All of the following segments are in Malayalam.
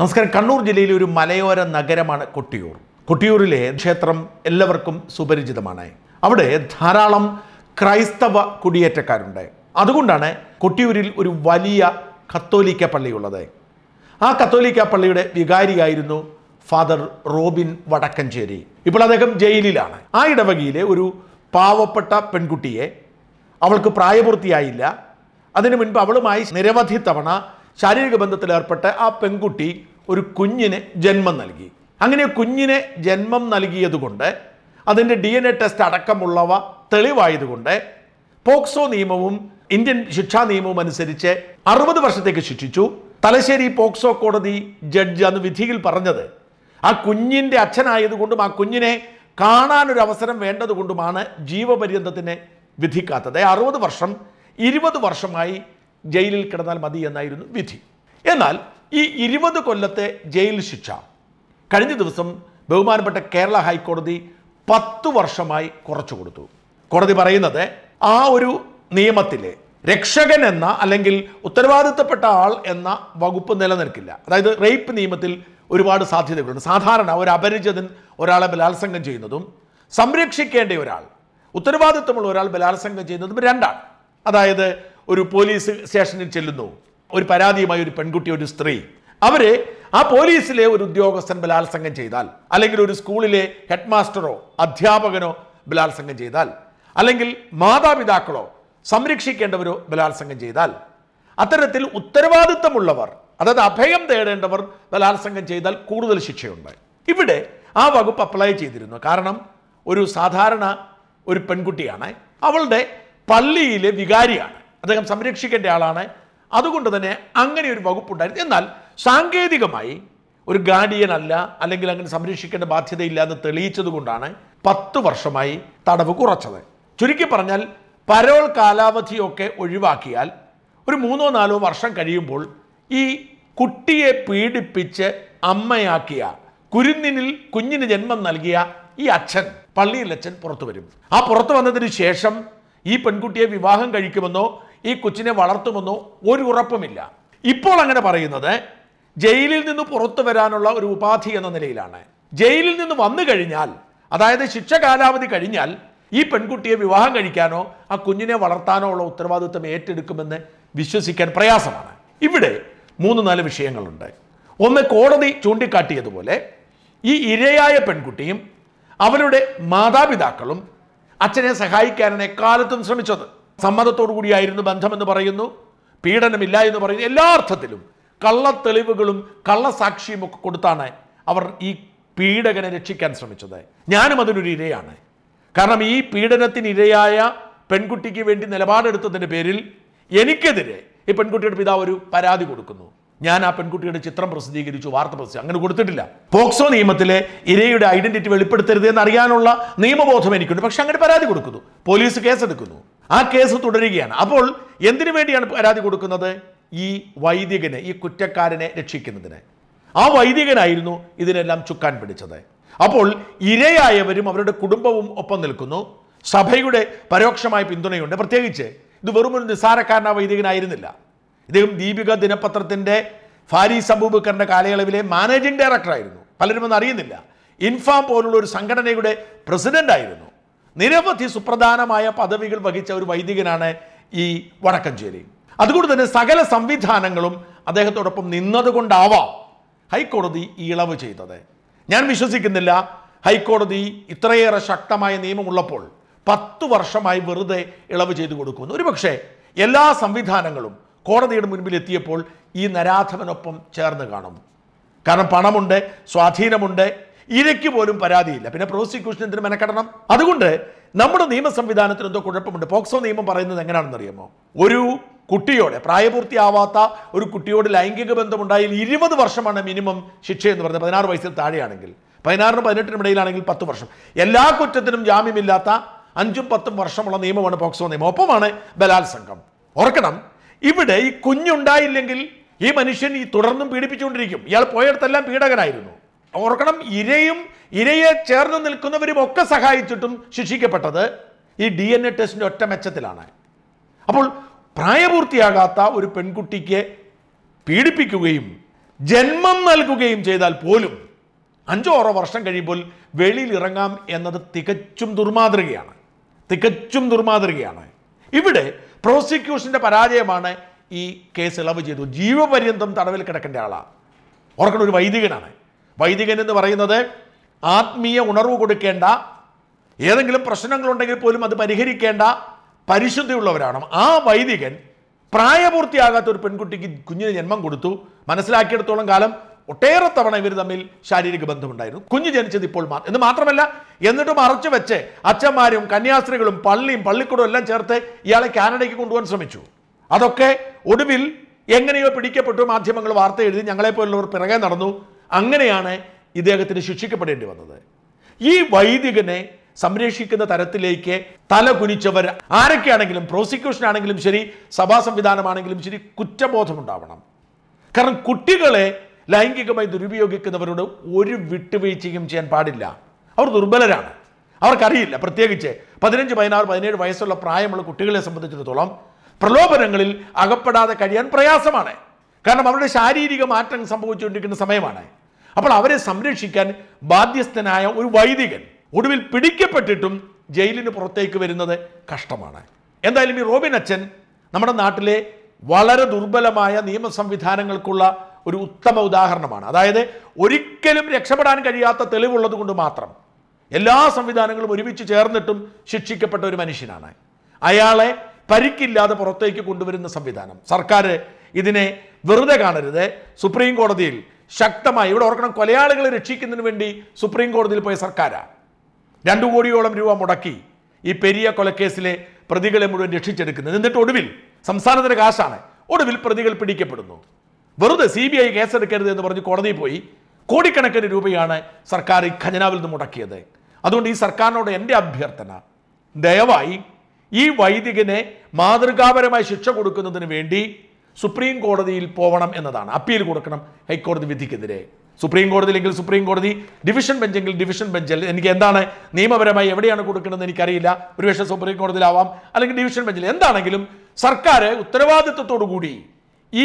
നമസ്കാരം കണ്ണൂർ ജില്ലയിലെ ഒരു മലയോര നഗരമാണ് കൊട്ടിയൂർ കൊട്ടിയൂരിലെ ക്ഷേത്രം എല്ലാവർക്കും സുപരിചിതമാണ് അവിടെ ധാരാളം ക്രൈസ്തവ കുടിയേറ്റക്കാരുണ്ട് അതുകൊണ്ടാണ് കൊട്ടിയൂരിൽ ഒരു വലിയ കത്തോലിക്ക പള്ളിയുള്ളത് ആ കത്തോലിക്ക പള്ളിയുടെ വികാരിയായിരുന്നു ഫാദർ റോബിൻ വടക്കഞ്ചേരി ഇപ്പോൾ അദ്ദേഹം ജയിലിലാണ് ആ ഇടവകയിലെ ഒരു പാവപ്പെട്ട പെൺകുട്ടിയെ അവൾക്ക് പ്രായപൂർത്തിയായില്ല അതിനു മുൻപ് അവളുമായി നിരവധി തവണ ശാരീരിക ബന്ധത്തിൽ ഏർപ്പെട്ട ആ പെൺകുട്ടി ഒരു കുഞ്ഞിന് ജന്മം നൽകി അങ്ങനെ കുഞ്ഞിനെ ജന്മം നൽകിയതുകൊണ്ട് അതിൻ്റെ ഡി എൻ എ ടെസ്റ്റ് അടക്കമുള്ളവ തെളിവായതുകൊണ്ട് പോക്സോ നിയമവും ഇന്ത്യൻ ശിക്ഷാ നിയമവും അനുസരിച്ച് അറുപത് വർഷത്തേക്ക് ശിക്ഷിച്ചു തലശ്ശേരി പോക്സോ കോടതി ജഡ്ജ് അന്ന് വിധിയിൽ പറഞ്ഞത് ആ കുഞ്ഞിൻ്റെ അച്ഛനായതുകൊണ്ടും ആ കുഞ്ഞിനെ ഒരു അവസരം വേണ്ടതുകൊണ്ടുമാണ് ജീവപര്യന്തത്തിന് വിധിക്കാത്തത് അറുപത് വർഷം ഇരുപത് വർഷമായി ജയിലിൽ കിടന്നാൽ മതി എന്നായിരുന്നു വിധി എന്നാൽ ഈ ഇരുപത് കൊല്ലത്തെ ജയിൽ ശിക്ഷ കഴിഞ്ഞ ദിവസം ബഹുമാനപ്പെട്ട കേരള ഹൈക്കോടതി പത്തു വർഷമായി കുറച്ചു കൊടുത്തു കോടതി പറയുന്നത് ആ ഒരു നിയമത്തിലെ രക്ഷകൻ എന്ന അല്ലെങ്കിൽ ഉത്തരവാദിത്തപ്പെട്ട ആൾ എന്ന വകുപ്പ് നിലനിൽക്കില്ല അതായത് റേപ്പ് നിയമത്തിൽ ഒരുപാട് സാധ്യതകളുണ്ട് സാധാരണ ഒരു അപരിചിതൻ ഒരാളെ ബലാത്സംഗം ചെയ്യുന്നതും സംരക്ഷിക്കേണ്ട ഒരാൾ ഉത്തരവാദിത്വമുള്ള ഒരാൾ ബലാത്സംഗം ചെയ്യുന്നതും രണ്ടാണ് അതായത് ഒരു പോലീസ് സ്റ്റേഷനിൽ ചെല്ലുന്നു ഒരു പരാതിയുമായി ഒരു പെൺകുട്ടി ഒരു സ്ത്രീ അവരെ ആ പോലീസിലെ ഒരു ഉദ്യോഗസ്ഥൻ ബലാത്സംഗം ചെയ്താൽ അല്ലെങ്കിൽ ഒരു സ്കൂളിലെ ഹെഡ് മാസ്റ്ററോ അധ്യാപകനോ ബലാത്സംഗം ചെയ്താൽ അല്ലെങ്കിൽ മാതാപിതാക്കളോ സംരക്ഷിക്കേണ്ടവരോ ബലാത്സംഗം ചെയ്താൽ അത്തരത്തിൽ ഉത്തരവാദിത്തമുള്ളവർ അതായത് അഭയം തേടേണ്ടവർ ബലാത്സംഗം ചെയ്താൽ കൂടുതൽ ശിക്ഷയുണ്ട് ഇവിടെ ആ വകുപ്പ് അപ്ലൈ ചെയ്തിരുന്നു കാരണം ഒരു സാധാരണ ഒരു പെൺകുട്ടിയാണ് അവളുടെ പള്ളിയിലെ വികാരിയാണ് അദ്ദേഹം സംരക്ഷിക്കേണ്ട ആളാണ് അതുകൊണ്ട് തന്നെ അങ്ങനെ ഒരു വകുപ്പുണ്ടായിരുന്നു എന്നാൽ സാങ്കേതികമായി ഒരു ഗാർഡിയൻ അല്ല അല്ലെങ്കിൽ അങ്ങനെ സംരക്ഷിക്കേണ്ട ബാധ്യതയില്ല എന്ന് തെളിയിച്ചത് കൊണ്ടാണ് പത്ത് വർഷമായി തടവ് കുറച്ചത് ചുരുക്കി പറഞ്ഞാൽ പരോൾ കാലാവധിയൊക്കെ ഒഴിവാക്കിയാൽ ഒരു മൂന്നോ നാലോ വർഷം കഴിയുമ്പോൾ ഈ കുട്ടിയെ പീഡിപ്പിച്ച് അമ്മയാക്കിയ കുരുന്നിനിൽ കുഞ്ഞിന് ജന്മം നൽകിയ ഈ അച്ഛൻ പള്ളിയിലച്ഛൻ പുറത്തു വരും ആ പുറത്തു വന്നതിന് ശേഷം ഈ പെൺകുട്ടിയെ വിവാഹം കഴിക്കുമെന്നോ ഈ കൊച്ചിനെ വളർത്തുമെന്നോ ഒരു ഉറപ്പുമില്ല ഇപ്പോൾ അങ്ങനെ പറയുന്നത് ജയിലിൽ നിന്ന് പുറത്തു വരാനുള്ള ഒരു ഉപാധി എന്ന നിലയിലാണ് ജയിലിൽ നിന്ന് വന്നു കഴിഞ്ഞാൽ അതായത് ശിക്ഷ കാലാവധി കഴിഞ്ഞാൽ ഈ പെൺകുട്ടിയെ വിവാഹം കഴിക്കാനോ ആ കുഞ്ഞിനെ വളർത്താനോ ഉള്ള ഉത്തരവാദിത്വം ഏറ്റെടുക്കുമെന്ന് വിശ്വസിക്കാൻ പ്രയാസമാണ് ഇവിടെ മൂന്ന് നാല് വിഷയങ്ങളുണ്ട് ഒന്ന് കോടതി ചൂണ്ടിക്കാട്ടിയതുപോലെ ഈ ഇരയായ പെൺകുട്ടിയും അവരുടെ മാതാപിതാക്കളും അച്ഛനെ സഹായിക്കാനാണ് എക്കാലത്തും ശ്രമിച്ചത് സമ്മതത്തോടു കൂടിയായിരുന്നു ബന്ധമെന്ന് പറയുന്നു പീഡനമില്ല എന്ന് പറയുന്നു എല്ലാ അർത്ഥത്തിലും കള്ളത്തെളിവുകളും കള്ളസാക്ഷിയും ഒക്കെ കൊടുത്താണ് അവർ ഈ പീഡകനെ രക്ഷിക്കാൻ ശ്രമിച്ചത് ഞാനും അതിനൊരു ഇരയാണ് കാരണം ഈ പീഡനത്തിനിരയായ പെൺകുട്ടിക്ക് വേണ്ടി നിലപാടെടുത്തതിൻ്റെ പേരിൽ എനിക്കെതിരെ ഈ പെൺകുട്ടിയുടെ പിതാവ് ഒരു പരാതി കൊടുക്കുന്നു ഞാൻ ആ പെൺകുട്ടിയുടെ ചിത്രം പ്രസിദ്ധീകരിച്ചു വാർത്ത പ്രസിദ്ധി അങ്ങനെ കൊടുത്തിട്ടില്ല പോക്സോ നിയമത്തിലെ ഇരയുടെ ഐഡന്റിറ്റി വെളിപ്പെടുത്തരുത് എന്ന് അറിയാനുള്ള നിയമബോധം എനിക്കുണ്ട് പക്ഷെ അങ്ങനെ പരാതി കൊടുക്കുന്നു പോലീസ് കേസെടുക്കുന്നു ആ കേസ് തുടരുകയാണ് അപ്പോൾ എന്തിനു വേണ്ടിയാണ് പരാതി കൊടുക്കുന്നത് ഈ വൈദികനെ ഈ കുറ്റക്കാരനെ രക്ഷിക്കുന്നതിന് ആ വൈദികനായിരുന്നു ഇതിനെല്ലാം ചുക്കാൻ പിടിച്ചത് അപ്പോൾ ഇരയായവരും അവരുടെ കുടുംബവും ഒപ്പം നിൽക്കുന്നു സഭയുടെ പരോക്ഷമായ പിന്തുണയുണ്ട് പ്രത്യേകിച്ച് ഇത് വെറുമൊരു നിസ്സാരക്കാരനാ വൈദികനായിരുന്നില്ല ഇദ്ദേഹം ദീപിക ദിനപത്രത്തിൻ്റെ ഫാരീസ് അബൂബക്കറിൻ്റെ കാലയളവിലെ മാനേജിംഗ് ഡയറക്ടറായിരുന്നു പലരും ഒന്നും അറിയുന്നില്ല ഇൻഫാം പോലുള്ള ഒരു സംഘടനയുടെ ആയിരുന്നു നിരവധി സുപ്രധാനമായ പദവികൾ വഹിച്ച ഒരു വൈദികനാണ് ഈ വടക്കഞ്ചേരി അതുകൊണ്ട് തന്നെ സകല സംവിധാനങ്ങളും അദ്ദേഹത്തോടൊപ്പം നിന്നതുകൊണ്ടാവാം ഹൈക്കോടതി ഇളവ് ചെയ്തത് ഞാൻ വിശ്വസിക്കുന്നില്ല ഹൈക്കോടതി ഇത്രയേറെ ശക്തമായ നിയമമുള്ളപ്പോൾ പത്തു വർഷമായി വെറുതെ ഇളവ് ചെയ്തു കൊടുക്കുന്നു ഒരുപക്ഷെ എല്ലാ സംവിധാനങ്ങളും കോടതിയുടെ മുൻപിലെത്തിയപ്പോൾ ഈ നരാധവനൊപ്പം ചേർന്ന് കാണും കാരണം പണമുണ്ട് സ്വാധീനമുണ്ട് ഇരയ്ക്ക് പോലും പരാതിയില്ല പിന്നെ പ്രോസിക്യൂഷൻ എന്തിനു മെനക്കെടണം അതുകൊണ്ട് നമ്മുടെ നിയമ സംവിധാനത്തിന് എന്തോ കുഴപ്പമുണ്ട് പോക്സോ നിയമം പറയുന്നത് എങ്ങനെയാണെന്ന് അറിയാമോ ഒരു കുട്ടിയോടെ പ്രായപൂർത്തിയാവാത്ത ഒരു കുട്ടിയോട് ലൈംഗിക ബന്ധമുണ്ടായാൽ ഇരുപത് വർഷമാണ് മിനിമം ശിക്ഷ എന്ന് പറയുന്നത് പതിനാറ് വയസ്സിൽ താഴെയാണെങ്കിൽ പതിനാറിനും പതിനെട്ടിനും ഇടയിലാണെങ്കിൽ പത്ത് വർഷം എല്ലാ കുറ്റത്തിനും ജാമ്യമില്ലാത്ത അഞ്ചും പത്തും വർഷമുള്ള നിയമമാണ് പോക്സോ നിയമം ഒപ്പമാണ് ബലാത്സംഗം ഓർക്കണം ഇവിടെ ഈ കുഞ്ഞുണ്ടായില്ലെങ്കിൽ ഈ മനുഷ്യൻ ഈ തുടർന്നും പീഡിപ്പിച്ചുകൊണ്ടിരിക്കും ഇയാൾ പോയടത്തെല്ലാം പീഡകനായിരുന്നു ഓർക്കണം ഇരയും ഇരയെ ചേർന്ന് നിൽക്കുന്നവരും ഒക്കെ സഹായിച്ചിട്ടും ശിക്ഷിക്കപ്പെട്ടത് ഈ ഡി എൻ എ ടെസ്റ്റിൻ്റെ ഒറ്റ മെച്ചത്തിലാണ് അപ്പോൾ പ്രായപൂർത്തിയാകാത്ത ഒരു പെൺകുട്ടിക്ക് പീഡിപ്പിക്കുകയും ജന്മം നൽകുകയും ചെയ്താൽ പോലും അഞ്ചോ ആറോ വർഷം കഴിയുമ്പോൾ വെളിയിൽ ഇറങ്ങാം എന്നത് തികച്ചും ദുർമാതൃകയാണ് തികച്ചും ദുർമാതൃകയാണ് ഇവിടെ പ്രോസിക്യൂഷൻ്റെ പരാജയമാണ് ഈ കേസ് ഇളവ് ചെയ്തു ജീവപര്യന്തം തടവിൽ കിടക്കേണ്ട ആളാണ് ഓർക്കണം ഒരു വൈദികനാണ് വൈദികൻ എന്ന് പറയുന്നത് ആത്മീയ ഉണർവ് കൊടുക്കേണ്ട ഏതെങ്കിലും പ്രശ്നങ്ങളുണ്ടെങ്കിൽ പോലും അത് പരിഹരിക്കേണ്ട പരിശുദ്ധിയുള്ളവരാണ് ആ വൈദികൻ പ്രായപൂർത്തിയാകാത്ത ഒരു പെൺകുട്ടിക്ക് കുഞ്ഞിന് ജന്മം കൊടുത്തു മനസ്സിലാക്കിയെടുത്തോളം കാലം ഒട്ടേറെ തവണ ഇവർ തമ്മിൽ ശാരീരിക ബന്ധമുണ്ടായിരുന്നു കുഞ്ഞു ജനിച്ചത് ഇപ്പോൾ മാറും എന്ന് മാത്രമല്ല എന്നിട്ടും മറച്ചു വെച്ച് അച്ഛന്മാരും കന്യാസ്ത്രീകളും പള്ളിയും പള്ളിക്കൂടും എല്ലാം ചേർത്ത് ഇയാളെ കാനഡയ്ക്ക് കൊണ്ടുപോകാൻ ശ്രമിച്ചു അതൊക്കെ ഒടുവിൽ എങ്ങനെയോ പിടിക്കപ്പെട്ടു മാധ്യമങ്ങൾ വാർത്ത എഴുതി ഞങ്ങളെപ്പോലുള്ളവർ പിറകെ നടന്നു അങ്ങനെയാണ് ഇദ്ദേഹത്തിന് ശിക്ഷിക്കപ്പെടേണ്ടി വന്നത് ഈ വൈദികനെ സംരക്ഷിക്കുന്ന തരത്തിലേക്ക് തല കുനിച്ചവർ ആരൊക്കെയാണെങ്കിലും പ്രോസിക്യൂഷൻ ആണെങ്കിലും ശരി സഭാ സംവിധാനമാണെങ്കിലും ശരി കുറ്റബോധമുണ്ടാവണം കാരണം കുട്ടികളെ ലൈംഗികമായി ദുരുപയോഗിക്കുന്നവരോട് ഒരു വിട്ടുവീഴ്ചയും ചെയ്യാൻ പാടില്ല അവർ ദുർബലരാണ് അവർക്കറിയില്ല പ്രത്യേകിച്ച് പതിനഞ്ച് പതിനാറ് പതിനേഴ് വയസ്സുള്ള പ്രായമുള്ള കുട്ടികളെ സംബന്ധിച്ചിടത്തോളം പ്രലോഭനങ്ങളിൽ അകപ്പെടാതെ കഴിയാൻ പ്രയാസമാണ് കാരണം അവരുടെ ശാരീരിക മാറ്റങ്ങൾ സംഭവിച്ചുകൊണ്ടിരിക്കുന്ന സമയമാണ് അപ്പോൾ അവരെ സംരക്ഷിക്കാൻ ബാധ്യസ്ഥനായ ഒരു വൈദികൻ ഒടുവിൽ പിടിക്കപ്പെട്ടിട്ടും ജയിലിന് പുറത്തേക്ക് വരുന്നത് കഷ്ടമാണ് എന്തായാലും ഈ റോബിൻ അച്ഛൻ നമ്മുടെ നാട്ടിലെ വളരെ ദുർബലമായ നിയമ സംവിധാനങ്ങൾക്കുള്ള ഒരു ഉത്തമ ഉദാഹരണമാണ് അതായത് ഒരിക്കലും രക്ഷപ്പെടാൻ കഴിയാത്ത തെളിവുള്ളത് കൊണ്ട് മാത്രം എല്ലാ സംവിധാനങ്ങളും ഒരുമിച്ച് ചേർന്നിട്ടും ശിക്ഷിക്കപ്പെട്ട ഒരു മനുഷ്യനാണ് അയാളെ പരിക്കില്ലാതെ പുറത്തേക്ക് കൊണ്ടുവരുന്ന സംവിധാനം സർക്കാർ ഇതിനെ വെറുതെ കാണരുത് സുപ്രീം കോടതിയിൽ ശക്തമായി ഇവിടെ ഓർക്കണം കൊലയാളികളെ രക്ഷിക്കുന്നതിന് വേണ്ടി സുപ്രീം കോടതിയിൽ പോയ സർക്കാരാണ് രണ്ടു കോടിയോളം രൂപ മുടക്കി ഈ പെരിയ കൊലക്കേസിലെ പ്രതികളെ മുഴുവൻ രക്ഷിച്ചെടുക്കുന്നത് എന്നിട്ട് ഒടുവിൽ സംസ്ഥാനത്തിന് കാശാണ് ഒടുവിൽ പ്രതികൾ പിടിക്കപ്പെടുന്നു വെറുതെ സി ബി ഐ കേസെടുക്കരുത് എന്ന് പറഞ്ഞ് കോടതിയിൽ പോയി കോടിക്കണക്കിന് രൂപയാണ് സർക്കാർ ഈ ഖജനാവിൽ നിന്ന് മുടക്കിയത് അതുകൊണ്ട് ഈ സർക്കാരിനോട് എൻ്റെ അഭ്യർത്ഥന ദയവായി ഈ വൈദികനെ മാതൃകാപരമായി ശിക്ഷ കൊടുക്കുന്നതിന് വേണ്ടി സുപ്രീം കോടതിയിൽ പോകണം എന്നതാണ് അപ്പീൽ കൊടുക്കണം ഹൈക്കോടതി വിധിക്കെതിരെ സുപ്രീം കോടതിയിലെങ്കിൽ സുപ്രീം കോടതി ഡിവിഷൻ ബെഞ്ചെങ്കിൽ ഡിവിഷൻ ബെഞ്ചിൽ എനിക്ക് എന്താണ് നിയമപരമായി എവിടെയാണ് കൊടുക്കുന്നത് എനിക്കറിയില്ല ഒരുപക്ഷെ സുപ്രീം കോടതിയിലാവാം അല്ലെങ്കിൽ ഡിവിഷൻ ബെഞ്ചിൽ എന്താണെങ്കിലും സർക്കാർ ഉത്തരവാദിത്വത്തോടു കൂടി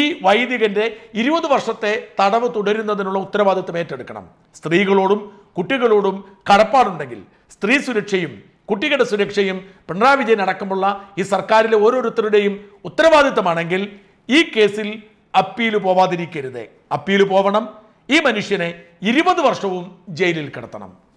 ഈ വൈദികൻ്റെ ഇരുപത് വർഷത്തെ തടവ് തുടരുന്നതിനുള്ള ഉത്തരവാദിത്വം ഏറ്റെടുക്കണം സ്ത്രീകളോടും കുട്ടികളോടും കടപ്പാടുണ്ടെങ്കിൽ സ്ത്രീ സുരക്ഷയും കുട്ടികളുടെ സുരക്ഷയും പിണറായി വിജയൻ അടക്കമുള്ള ഈ സർക്കാരിലെ ഓരോരുത്തരുടെയും ഉത്തരവാദിത്തമാണെങ്കിൽ ഈ കേസിൽ അപ്പീൽ പോവാതിരിക്കരുത് അപ്പീൽ പോവണം ഈ മനുഷ്യനെ ഇരുപത് വർഷവും ജയിലിൽ കിടത്തണം